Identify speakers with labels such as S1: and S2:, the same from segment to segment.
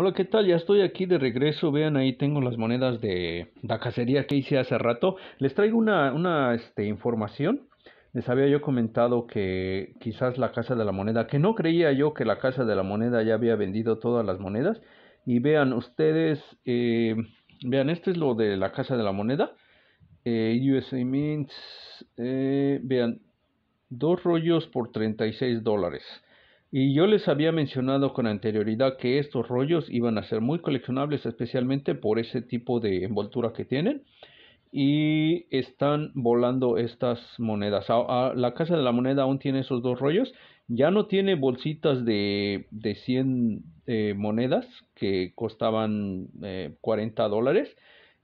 S1: Hola, ¿qué tal? Ya estoy aquí de regreso. Vean, ahí tengo las monedas de la cacería que hice hace rato. Les traigo una, este, información. Les había yo comentado que quizás la Casa de la Moneda, que no creía yo que la Casa de la Moneda ya había vendido todas las monedas. Y vean, ustedes, eh, vean, este es lo de la Casa de la Moneda. Eh, USA Mints, eh, vean, dos rollos por 36 dólares. Y yo les había mencionado con anterioridad que estos rollos iban a ser muy coleccionables, especialmente por ese tipo de envoltura que tienen. Y están volando estas monedas. A, la Casa de la Moneda aún tiene esos dos rollos. Ya no tiene bolsitas de, de 100 eh, monedas que costaban 40 eh, dólares.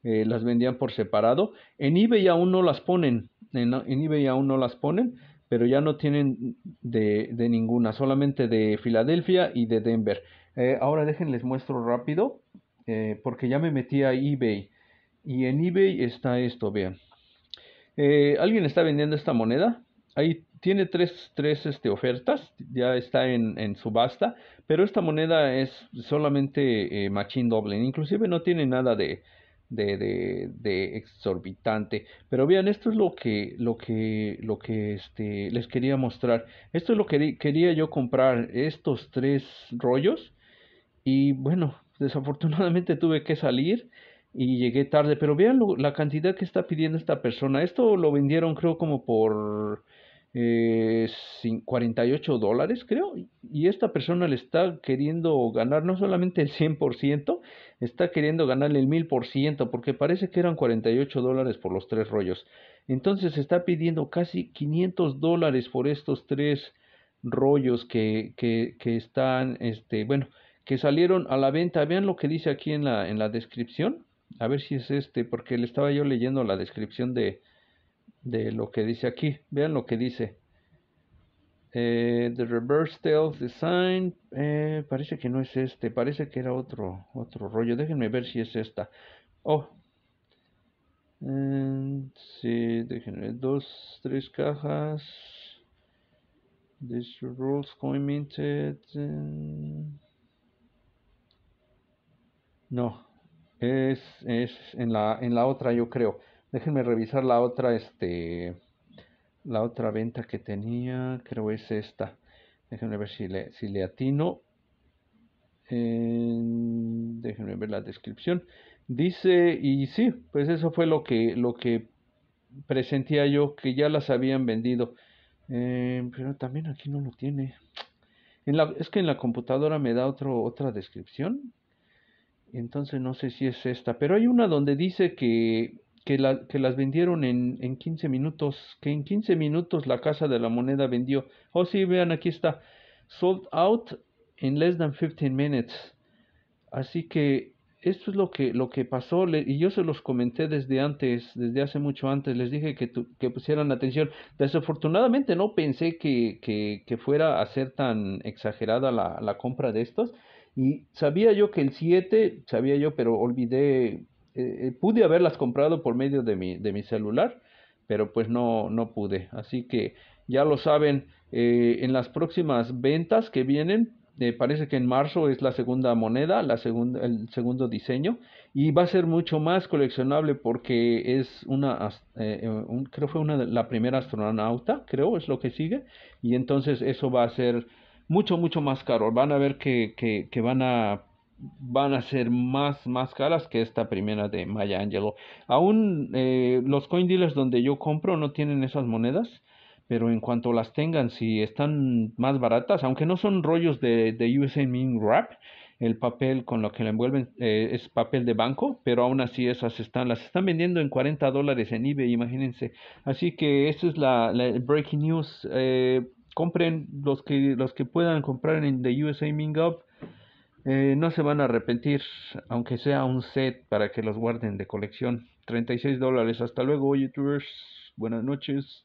S1: Eh, las vendían por separado. En eBay aún no las ponen. En, en eBay aún no las ponen pero ya no tienen de, ninguna, solamente de Filadelfia y de Denver. Eh, ahora déjenles muestro rápido, eh, porque ya me metí a eBay. Y en eBay está esto, vean. Eh, Alguien está vendiendo esta moneda. Ahí tiene tres, tres este, ofertas, ya está en, en, subasta, pero esta moneda es solamente Machine doble, inclusive no tiene nada de, de, de, de, exorbitante. Pero vean, esto es lo que, lo que, lo que este, les quería mostrar. Esto es lo que quería yo comprar, estos tres rollos. Y bueno, desafortunadamente tuve que salir y llegué tarde. Pero vean la cantidad que está pidiendo esta persona. Esto lo vendieron creo como por 48 eh, dólares, creo, y esta persona le está queriendo ganar no solamente el 100%, está queriendo ganarle el 1000%, porque parece que eran 48 dólares por los tres rollos. Entonces está pidiendo casi 500 dólares por estos tres rollos que, que, que están, este, bueno, que salieron a la venta. Vean lo que dice aquí en la, en la descripción. A ver si es este, porque le estaba yo leyendo la descripción de, de lo que dice aquí. Vean lo que dice. Eh, the Reverse Tails Design. Eh, parece que no es este. Parece que era otro, otro rollo. Déjenme ver si es esta. Oh. Mm, sí, déjenme. Dos, tres cajas. This rules coin mm. No. Es, es en, la, en la otra, yo creo. Déjenme revisar la otra, este, la otra venta que tenía, creo es esta. Déjenme ver si le, si atino. déjenme ver la descripción. Dice, y sí, pues eso fue lo que, lo que presentía yo, que ya las habían vendido. Eh, pero también aquí no lo tiene. es que en la computadora me da otro, otra descripción. Entonces no sé si es esta. Pero hay una donde dice que que, que las vendieron en, en 15 minutos, que en 15 minutos la Casa de la Moneda vendió. Oh, sí, vean, aquí está. Sold out in less than 15 minutes. Así que esto es lo que, lo que pasó y yo se los comenté desde antes, desde hace mucho antes, les dije que, que pusieran atención. Desafortunadamente no pensé que, fuera a ser tan exagerada la, la, compra de estos y sabía yo que el 7, sabía yo, pero olvidé eh, pude haberlas comprado por medio de mi, de mi celular, pero pues no, no pude. Así que ya lo saben, eh, en las próximas ventas que vienen, eh, parece que en marzo es la segunda moneda, la segunda, el segundo diseño, y va a ser mucho más coleccionable porque es una, creo fue una, la primera astronauta, creo es lo que sigue, y entonces eso va a ser mucho, mucho más caro. Van a ver que, que van a van a ser más, más caras que esta primera de Maya Angelo. Aún eh, los coin dealers donde yo compro no tienen esas monedas, pero en cuanto las tengan, si están más baratas, aunque no son rollos de, USA Mint Wrap, el papel con lo que la envuelven eh, es papel de banco, pero aún así esas están, las están vendiendo en 40 dólares en eBay, imagínense. Así que esa es la, breaking news. Eh, compren los que, los que puedan comprar en The USA Mint Up eh, no se van a arrepentir, aunque sea un set para que los guarden de colección. 36 dólares. Hasta luego, youtubers. Buenas noches.